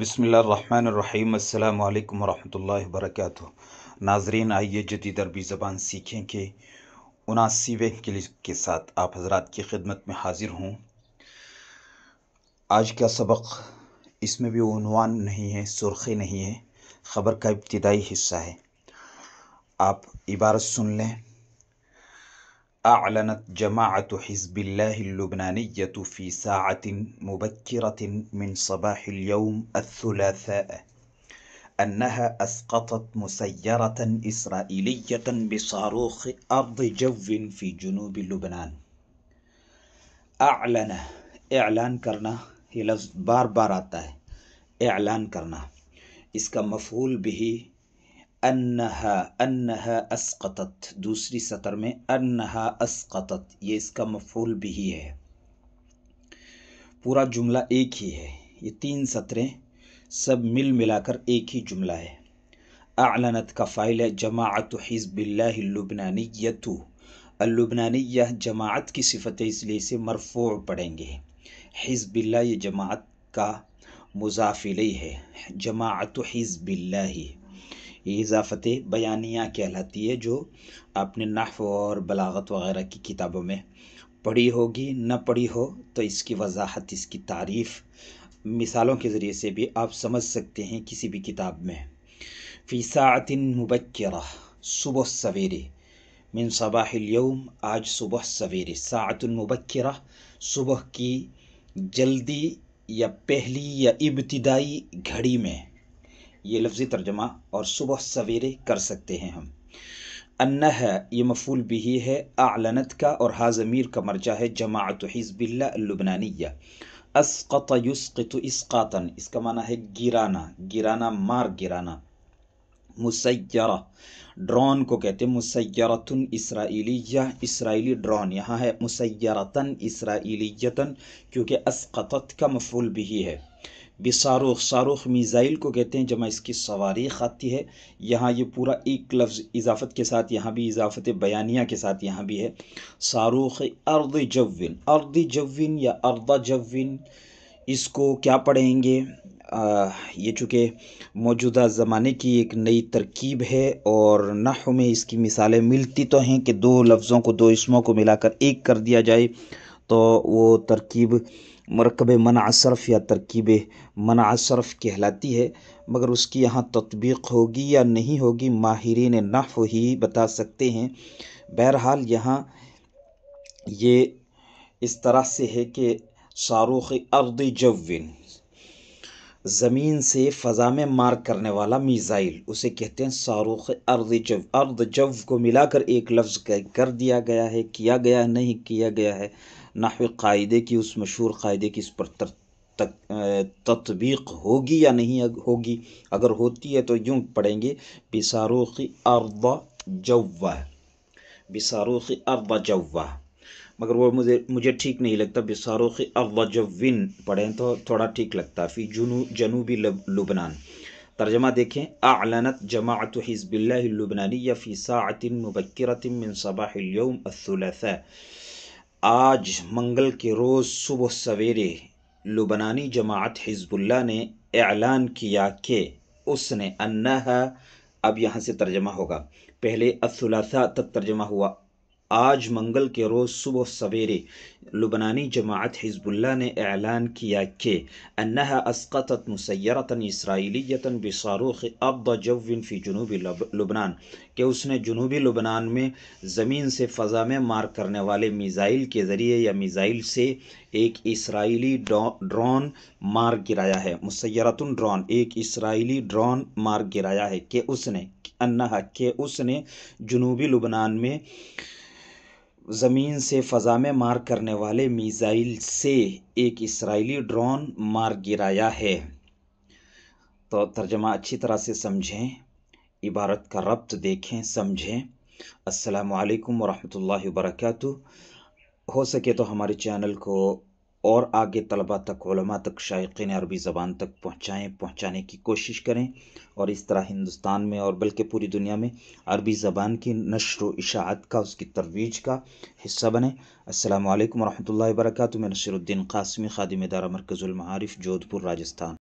بسم اللہ الرحمن الرحیم السلام علیکم ورحمۃ اللہ وبرکاتہ ناظرین آئیے جدید عربی زبان سیکھیں کہ اناسیویں کے ساتھ آپ حضرات کی خدمت میں حاضر ہوں آج کا سبق اس میں بھی عنوان نہیں ہے سرخی نہیں ہے خبر کا ابتدائی حصہ ہے آپ عبارت سن لیں أعلنت جماعة حزب الله اللبنانية في ساعة مبكرة من صباح اليوم الثلاثاء أنها أسقطت مسيرة إسرائيلية بصاروخ أرض جو في جنوب لبنان أعلن إعلان كرنا هي लफ्ज़ बार إعلان करना इसका मफूल انہا انہا اسقطت دوسری سطر میں انہا اسقطت یہ اس کا مفعول بھی ہے پورا جملہ ایک ہی ہے یہ تین سطریں سب مل ملا کر ایک ہی جملہ ہے اعلنت کا فائل ہے جماعت حزب اللہ اللبنانیتو اللبنانیہ جماعت کی صفت ہے اس لیے اسے مرفوع پڑھیں گے حزب اللہ یہ جماعت کا مضافلی ہے جماعت حزب اللہ یہ اضافت بیانیہ کہلاتی ہے جو آپ نے نحو اور بلاغت وغیرہ کی کتابوں میں پڑھی ہوگی نہ پڑھی ہو تو اس کی وضاحت اس کی تعریف مثالوں کے ذریعے سے بھی آپ سمجھ سکتے ہیں کسی بھی کتاب میں فی ساعت مبکرہ صبح سویرے الیوم آج صبح سویرے ساعت المبکرہ صبح کی جلدی یا پہلی یا ابتدائی گھڑی میں یہ لفظی ترجمہ اور صبح سویرے کر سکتے ہیں ہم انہ یہ مفول بھی ہے اعلنت کا اور حاضمیر کا مرجع ہے جماعت حزب اللہ اللبنانیہ اسقط یسقط اسقاطن اس کا معنی ہے گرانا گرانا مار گرانا مسیرہ ڈرون کو کہتے ہیں مسیرتن اسرائیلی یا اسرائیلی ڈرون یہاں ہے مسیرتن اسرائیلیتن کیونکہ اسقطت کا مفول بھی ہے بساروخ صاروخ میزائل کو کہتے ہیں جمع اس کی سواری خاتی ہے یہاں یہ پورا ایک لفظ اضافت کے ساتھ یہاں بھی اضافت بیانیہ کے ساتھ یہاں بھی ہے صاروخ ارض ارد ارض ارد یا اردا جوین اس کو کیا پڑھیں گے یہ چونکہ موجودہ زمانے کی ایک نئی ترکیب ہے اور نحو میں اس کی مثالیں ملتی تو ہیں کہ دو لفظوں کو دو اسموں کو ملا کر ایک کر دیا جائے تو وہ ترکیب مرکب منع صرف یا ترکیب منع صرف کہلاتی ہے مگر اس کی یہاں تطبیق ہوگی یا نہیں ہوگی ماہرین نحو ہی بتا سکتے ہیں بہرحال یہاں یہ اس طرح سے ہے کہ ساروخ ارض ارد زمین سے فضا میں مار کرنے والا میزائل اسے کہتے ہیں ارض جو ارض جو کو ملا کر ایک لفظ کر دیا گیا ہے کیا گیا ہے نہیں کیا گیا ہے نحو قائدے قاعدے کی اس مشہور قاعدے کی اس پر تطبیق ہوگی یا نہیں ہوگی اگر ہوتی ہے تو یوں پڑھیں گے بساروخ ارض جوہ بساروخ ارض جوہ مگر وہ مجھے مجھے ٹھیک نہیں لگتا بساروخ اوجوین پڑھیں تو تھوڑا ٹھیک لگتا فی جنو جنوبی لبنان ترجمہ دیکھیں اعلنت جماعت حزب اللہ یا فی ساعت مبکرت من صباح اليوم صاطمبکرتمصباََ آج منگل کے روز صبح سویرے لبنانی جماعت حزب اللہ نے اعلان کیا کہ اس نے انہا اب یہاں سے ترجمہ ہوگا پہلے الثلاثہ تک ترجمہ ہوا آج منگل کے روز صبح سویرے لبنانی جماعت حزب اللہ نے اعلان کیا کہ انہا اسقطت مسیرتا اسرائیلیتا بصاروخ بشاروخ جو فی جنوبی لبنان کہ اس نے جنوبی لبنان میں زمین سے فضا میں مار کرنے والے میزائل کے ذریعے یا میزائل سے ایک اسرائیلی ڈرون مار گرایا ہے مسیرتا ڈرون ایک اسرائیلی ڈرون مار گرایا ہے کہ اس نے انہا کہ اس نے جنوبی لبنان میں زمین سے فضا میں مار کرنے والے میزائل سے ایک اسرائیلی ڈرون مار گرایا ہے تو ترجمہ اچھی طرح سے سمجھیں عبارت کا ربط دیکھیں سمجھیں السلام علیکم ورحمۃ اللہ وبرکاتہ ہو سکے تو ہمارے چینل کو اور آگے طلباء تک علماء تک شائقین عربی زبان تک پہنچائیں پہنچانے کی کوشش کریں اور اس طرح ہندوستان میں اور بلکہ پوری دنیا میں عربی زبان کی نشر و اشاعت کا اس کی ترویج کا حصہ بنیں السلام علیکم ورحمۃ اللہ وبرکاتہ میں نصیر الدین قاسمی خادم ادارہ مرکز المعارف پور راجستھان